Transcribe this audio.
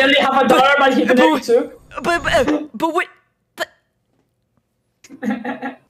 I only have a dollar, but he donated two. But, but, but, but, but